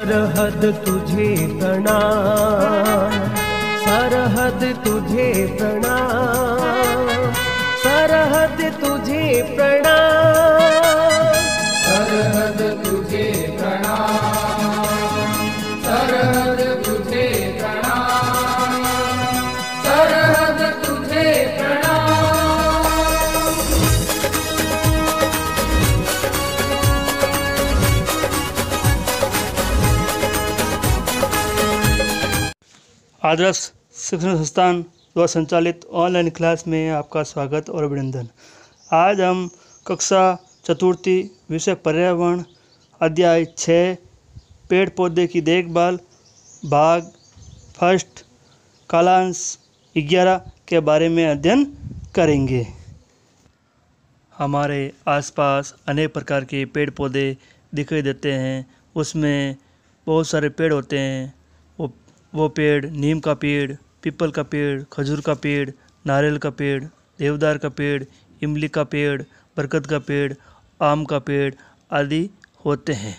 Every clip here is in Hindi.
सरहद तुझे प्रणाम सरहद तुझे प्रणाम सरहद तुझे प्रणाम आदर्श शिक्षण संस्थान द्वारा संचालित ऑनलाइन क्लास में आपका स्वागत और अभिनंदन आज हम कक्षा चतुर्थी विषय पर्यावरण अध्याय छः पेड़ पौधे की देखभाल भाग फर्स्ट कालांश ग्यारह के बारे में अध्ययन करेंगे हमारे आसपास अनेक प्रकार के पेड़ पौधे दिखाई देते हैं उसमें बहुत सारे पेड़ होते हैं वो पेड़ नीम का पेड़ पीपल का पेड़ खजूर का पेड़ नारियल का पेड़ देवदार का पेड़ इमली का पेड़ बरगद का पेड़ आम का पेड़ आदि होते हैं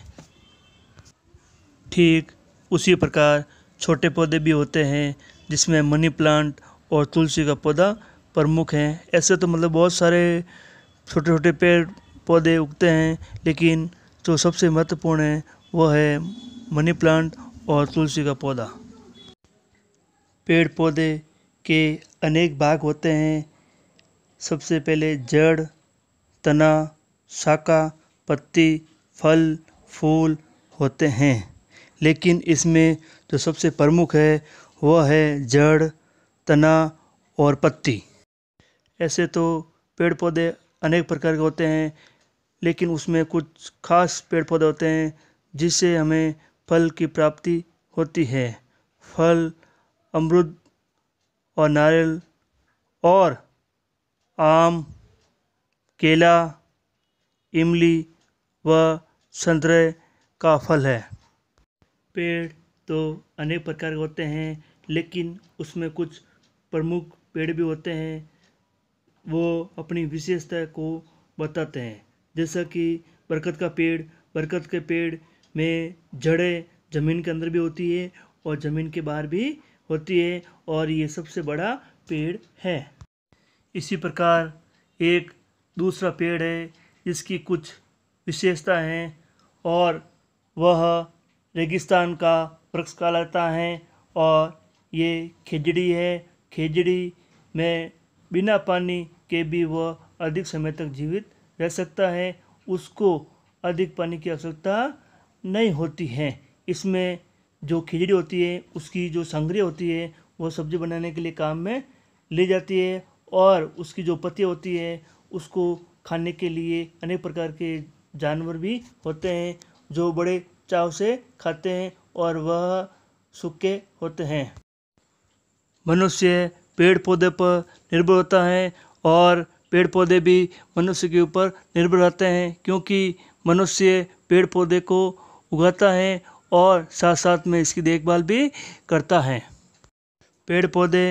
ठीक उसी प्रकार छोटे पौधे भी होते हैं जिसमें मनी प्लांट और तुलसी का पौधा प्रमुख हैं ऐसे तो मतलब बहुत सारे छोटे छोटे पेड़ पौधे उगते हैं लेकिन जो सबसे महत्वपूर्ण है वह है मनी प्लांट और तुलसी का पौधा पेड़ पौधे के अनेक भाग होते हैं सबसे पहले जड़ तना शाखा पत्ती फल फूल होते हैं लेकिन इसमें जो सबसे प्रमुख है वह है जड़ तना और पत्ती ऐसे तो पेड़ पौधे अनेक प्रकार के होते हैं लेकिन उसमें कुछ खास पेड़ पौधे होते हैं जिससे हमें फल की प्राप्ति होती है फल अमरुद और नारियल और आम केला इमली व संतरे का फल है पेड़ तो अनेक प्रकार के होते हैं लेकिन उसमें कुछ प्रमुख पेड़ भी होते हैं वो अपनी विशेषता को बताते हैं जैसा कि बरकत का पेड़ बरकत के पेड़ में जड़ें ज़मीन के अंदर भी होती है और ज़मीन के बाहर भी होती है और ये सबसे बड़ा पेड़ है इसी प्रकार एक दूसरा पेड़ है जिसकी कुछ विशेषता हैं और वह रेगिस्तान का वृक्ष कहलाता है और ये खेजड़ी है खेजड़ी में बिना पानी के भी वह अधिक समय तक जीवित रह सकता है उसको अधिक पानी की आवश्यकता नहीं होती है इसमें जो खिचड़ी होती है उसकी जो संग्रह होती है वो सब्जी बनाने के लिए काम में ले जाती है और उसकी जो पत्ती होती है उसको खाने के लिए अनेक प्रकार के जानवर भी होते हैं जो बड़े चाव से खाते हैं और वह सूखे होते हैं मनुष्य पेड़ पौधे पर निर्भर होता है और पेड़ पौधे भी मनुष्य के ऊपर निर्भर रहते हैं क्योंकि मनुष्य पेड़ पौधे को उगाता है और साथ साथ में इसकी देखभाल भी करता है पेड़ पौधे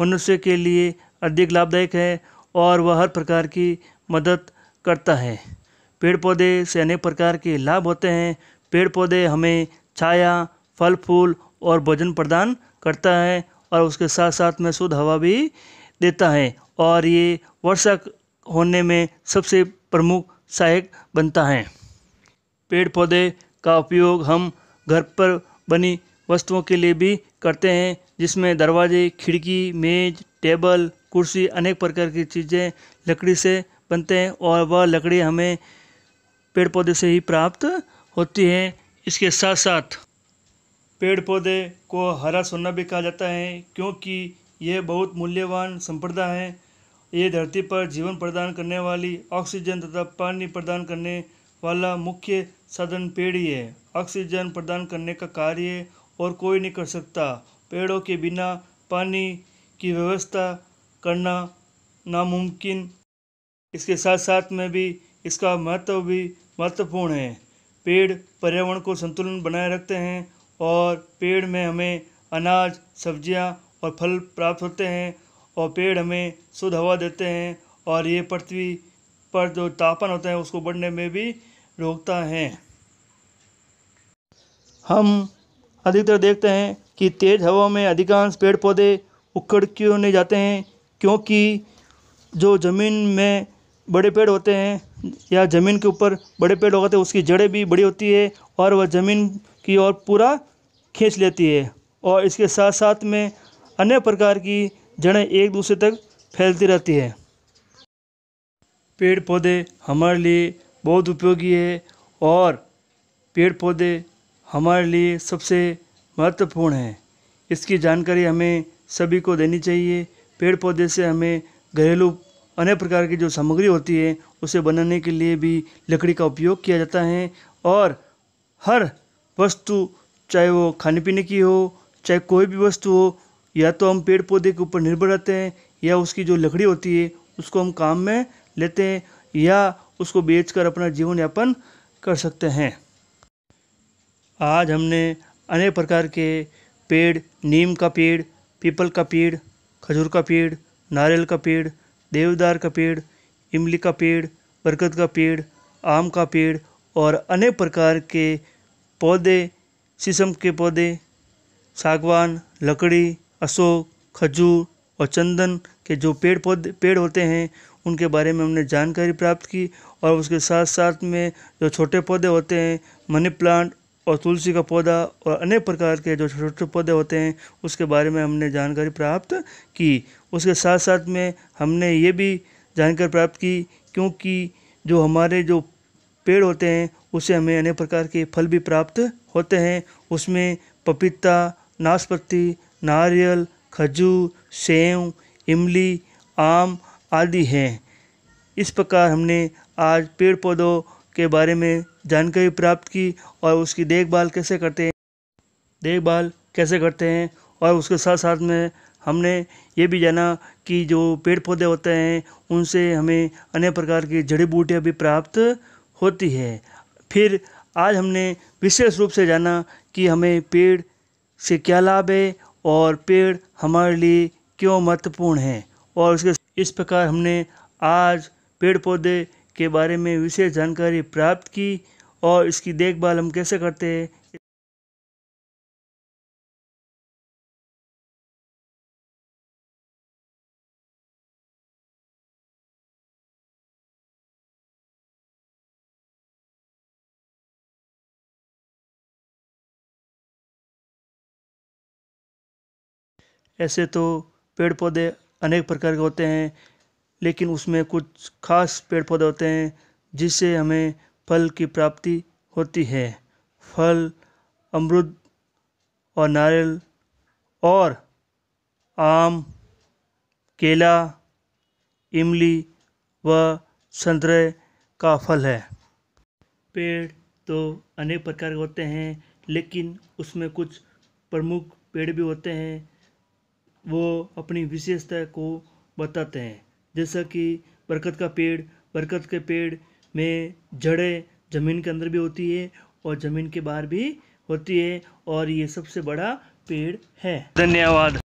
मनुष्य के लिए अधिक लाभदायक है और वह हर प्रकार की मदद करता है पेड़ पौधे से अनेक प्रकार के लाभ होते हैं पेड़ पौधे हमें छाया फल फूल और भोजन प्रदान करता है और उसके साथ साथ में शुद्ध हवा भी देता है और ये वर्षा होने में सबसे प्रमुख सहायक बनता है पेड़ पौधे का उपयोग हम घर पर बनी वस्तुओं के लिए भी करते हैं जिसमें दरवाजे खिड़की मेज टेबल कुर्सी अनेक प्रकार की चीज़ें लकड़ी से बनते हैं और वह लकड़ी हमें पेड़ पौधे से ही प्राप्त होती है इसके साथ साथ पेड़ पौधे को हरा सोना भी कहा जाता है क्योंकि यह बहुत मूल्यवान संपदा है ये धरती पर जीवन प्रदान करने वाली ऑक्सीजन तथा पानी प्रदान करने वाला मुख्य साधन पेड़ ही है ऑक्सीजन प्रदान करने का कार्य और कोई नहीं कर सकता पेड़ों के बिना पानी की व्यवस्था करना नामुमकिन इसके साथ साथ में भी इसका महत्व भी महत्वपूर्ण है पेड़ पर्यावरण को संतुलन बनाए रखते हैं और पेड़ में हमें अनाज सब्जियां और फल प्राप्त होते हैं और पेड़ हमें शुद्ध हवा देते हैं और ये पृथ्वी पर जो तापन होता है उसको बढ़ने में भी रोकता है हम अधिकतर देखते हैं कि तेज़ हवा में अधिकांश पेड़ पौधे उखड़ क्यों नहीं जाते हैं क्योंकि जो ज़मीन में बड़े पेड़ होते हैं या ज़मीन के ऊपर बड़े पेड़ होते हैं उसकी जड़ें भी बड़ी होती है और वह ज़मीन की ओर पूरा खींच लेती है और इसके साथ साथ में अन्य प्रकार की जड़ें एक दूसरे तक फैलती रहती है पेड़ पौधे हमारे लिए बहुत उपयोगी है और पेड़ पौधे हमारे लिए सबसे महत्वपूर्ण है इसकी जानकारी हमें सभी को देनी चाहिए पेड़ पौधे से हमें घरेलू अनेक प्रकार की जो सामग्री होती है उसे बनाने के लिए भी लकड़ी का उपयोग किया जाता है और हर वस्तु चाहे वो खाने पीने की हो चाहे कोई भी वस्तु हो या तो हम पेड़ पौधे के ऊपर निर्भर रहते हैं या उसकी जो लकड़ी होती है उसको हम काम में लेते हैं या उसको बेचकर अपना जीवन यापन कर सकते हैं आज हमने अनेक प्रकार के पेड़ नीम का पेड़ पीपल का पेड़ खजूर का पेड़ नारियल का पेड़ देवदार का पेड़ इमली का पेड़ बरगद का पेड़ आम का पेड़ और अनेक प्रकार के पौधे शीशम के पौधे सागवान लकड़ी अशोक खजूर और चंदन के जो पेड़ पौधे पेड़ होते हैं उनके बारे में हमने जानकारी प्राप्त की और उसके साथ साथ में जो छोटे पौधे होते हैं मनी प्लांट और तुलसी का पौधा और अनेक प्रकार के जो छोटे छोटे पौधे होते हैं उसके बारे में हमने जानकारी प्राप्त की उसके साथ साथ में हमने ये भी जानकारी प्राप्त की क्योंकि जो हमारे जो पेड़ होते हैं उससे हमें अनेक प्रकार के फल भी प्राप्त होते हैं उसमें पपीता नाशपति नारियल खजूर सेव इमली आम आदि हैं इस प्रकार हमने आज पेड़ पौधों के बारे में जानकारी प्राप्त की और उसकी देखभाल कैसे करते हैं देखभाल कैसे करते हैं और उसके साथ साथ में हमने ये भी जाना कि जो पेड़ पौधे होते हैं उनसे हमें अनेक प्रकार की जड़ी बूटियाँ भी प्राप्त होती है फिर आज हमने विशेष रूप से जाना कि हमें पेड़ से क्या लाभ है और पेड़ हमारे लिए क्यों महत्वपूर्ण है और उसके इस प्रकार हमने आज पेड़ पौधे के बारे में विशेष जानकारी प्राप्त की और इसकी देखभाल हम कैसे करते हैं ऐसे तो पेड़ पौधे अनेक प्रकार के होते हैं लेकिन उसमें कुछ खास पेड़ पौधे होते हैं जिससे हमें फल की प्राप्ति होती है फल अमरुद और नारियल और आम केला इमली व संतरे का फल है पेड़ तो अनेक प्रकार के होते हैं लेकिन उसमें कुछ प्रमुख पेड़ भी होते हैं वो अपनी विशेषता को बताते हैं जैसा कि बरकत का पेड़ बरकत के पेड़ में जड़ें ज़मीन के अंदर भी होती है और ज़मीन के बाहर भी होती है और ये सबसे बड़ा पेड़ है धन्यवाद